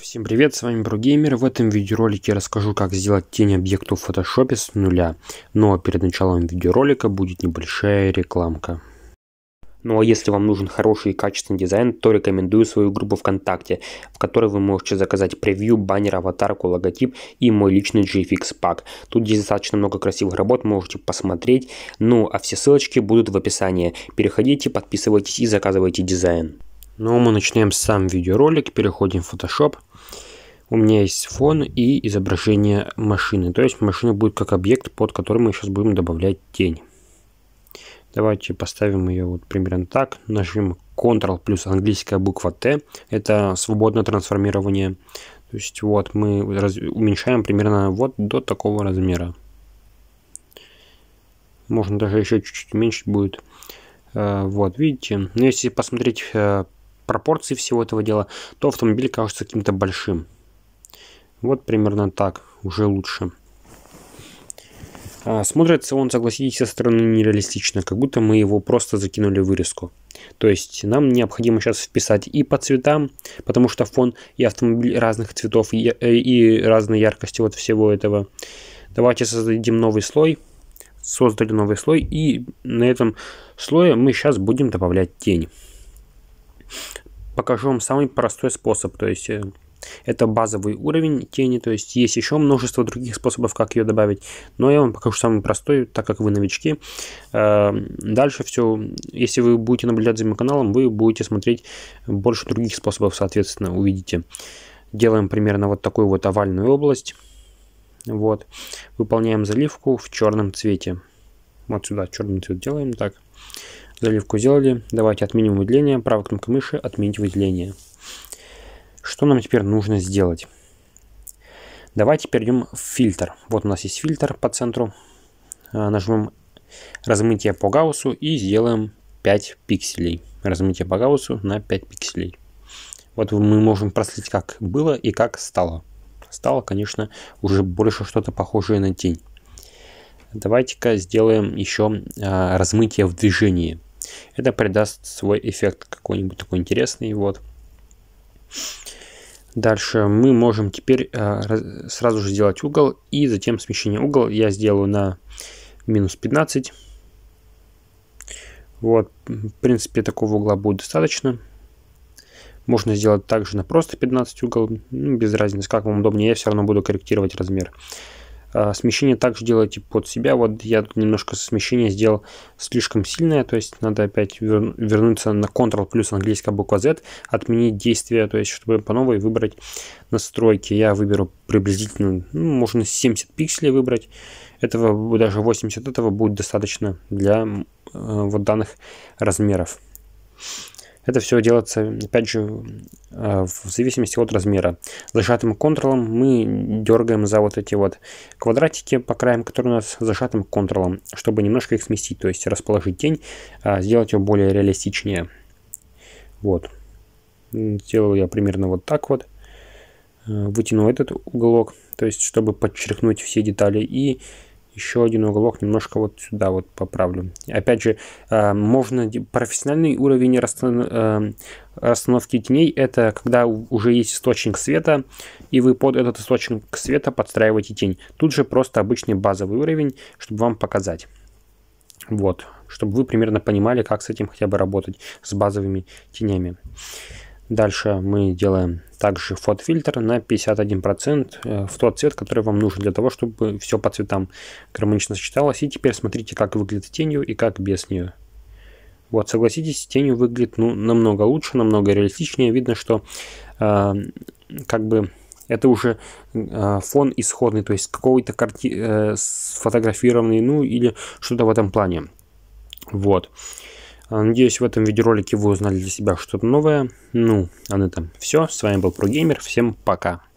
Всем привет, с вами Прогеймер. В этом видеоролике я расскажу, как сделать тень объекту в фотошопе с нуля. Но ну, а перед началом видеоролика будет небольшая рекламка. Ну а если вам нужен хороший и качественный дизайн, то рекомендую свою группу ВКонтакте, в которой вы можете заказать превью, баннер, аватарку, логотип и мой личный GFX пак. Тут здесь достаточно много красивых работ, можете посмотреть. Ну а все ссылочки будут в описании. Переходите, подписывайтесь и заказывайте дизайн. Ну, мы начинаем сам видеоролик, переходим в Photoshop. У меня есть фон и изображение машины. То есть машина будет как объект, под который мы сейчас будем добавлять тень. Давайте поставим ее вот примерно так. Нажмем Ctrl плюс английская буква T. Это свободное трансформирование. То есть вот мы уменьшаем примерно вот до такого размера. Можно даже еще чуть-чуть уменьшить будет. Э, вот, видите. Но ну, если посмотреть э, пропорции всего этого дела, то автомобиль кажется каким-то большим. Вот примерно так, уже лучше. А, смотрится он, согласитесь, со стороны нереалистично, как будто мы его просто закинули в вырезку. То есть нам необходимо сейчас вписать и по цветам, потому что фон и автомобиль разных цветов и, э, и разной яркости вот всего этого. Давайте создадим новый слой. Создали новый слой и на этом слое мы сейчас будем добавлять тень покажу вам самый простой способ, то есть э, это базовый уровень тени, то есть есть еще множество других способов, как ее добавить, но я вам покажу самый простой, так как вы новички. Эм, дальше все, если вы будете наблюдать за моим каналом, вы будете смотреть больше других способов, соответственно, увидите. Делаем примерно вот такую вот овальную область. Вот. Выполняем заливку в черном цвете. Вот сюда черный цвет делаем так. Заливку сделали. Давайте отменим выделение. Правой кнопкой мыши отменить выделение. Что нам теперь нужно сделать? Давайте перейдем в фильтр. Вот у нас есть фильтр по центру. А, нажмем размытие по гауссу и сделаем 5 пикселей. Размытие по гауссу на 5 пикселей. Вот мы можем проследить, как было и как стало. Стало, конечно, уже больше что-то похожее на тень. Давайте-ка сделаем еще а, размытие в движении. Это придаст свой эффект какой-нибудь такой интересный. Вот. Дальше мы можем теперь э, сразу же сделать угол и затем смещение угол я сделаю на минус 15. Вот, в принципе, такого угла будет достаточно. Можно сделать также на просто 15 угол, ну, без разницы, как вам удобнее, я все равно буду корректировать размер. А, смещение также делайте под себя. Вот я тут немножко смещение сделал слишком сильное, то есть надо опять вернуться на Ctrl плюс английская буква Z, отменить действие, то есть чтобы по новой выбрать настройки. Я выберу приблизительно, ну, можно 70 пикселей выбрать, этого даже 80 этого будет достаточно для э, вот данных размеров. Это все делается, опять же, э, в зависимости от размера. Зажатым контролом мы дергаем за вот эти вот квадратики по краям, которые у нас зажатым контролом, чтобы немножко их сместить, то есть расположить тень, а, сделать его более реалистичнее. Вот. Сделал я примерно вот так вот. Э, вытяну этот уголок, то есть чтобы подчеркнуть все детали и еще один уголок немножко вот сюда вот поправлю. Опять же, э, можно профессиональный уровень э, расстановки теней это когда уже есть источник света, и вы под этот источник света подстраиваете тень. Тут же просто обычный базовый уровень, чтобы вам показать. Вот, чтобы вы примерно понимали, как с этим хотя бы работать, с базовыми тенями. Дальше мы делаем также фотофильтр на 51% э, в тот цвет, который вам нужен для того, чтобы все по цветам гармонично сочеталось. И теперь смотрите, как выглядит тенью и как без нее. Вот, согласитесь, тенью выглядит ну, намного лучше, намного реалистичнее. Видно, что э, как бы это уже э, фон исходный, то есть какой-то карти э, сфотографированный, ну или что-то в этом плане. Вот. Э, а, надеюсь, в этом видеоролике вы узнали для себя что-то новое. Ну, а на этом все. С вами был ProGamer. Всем пока.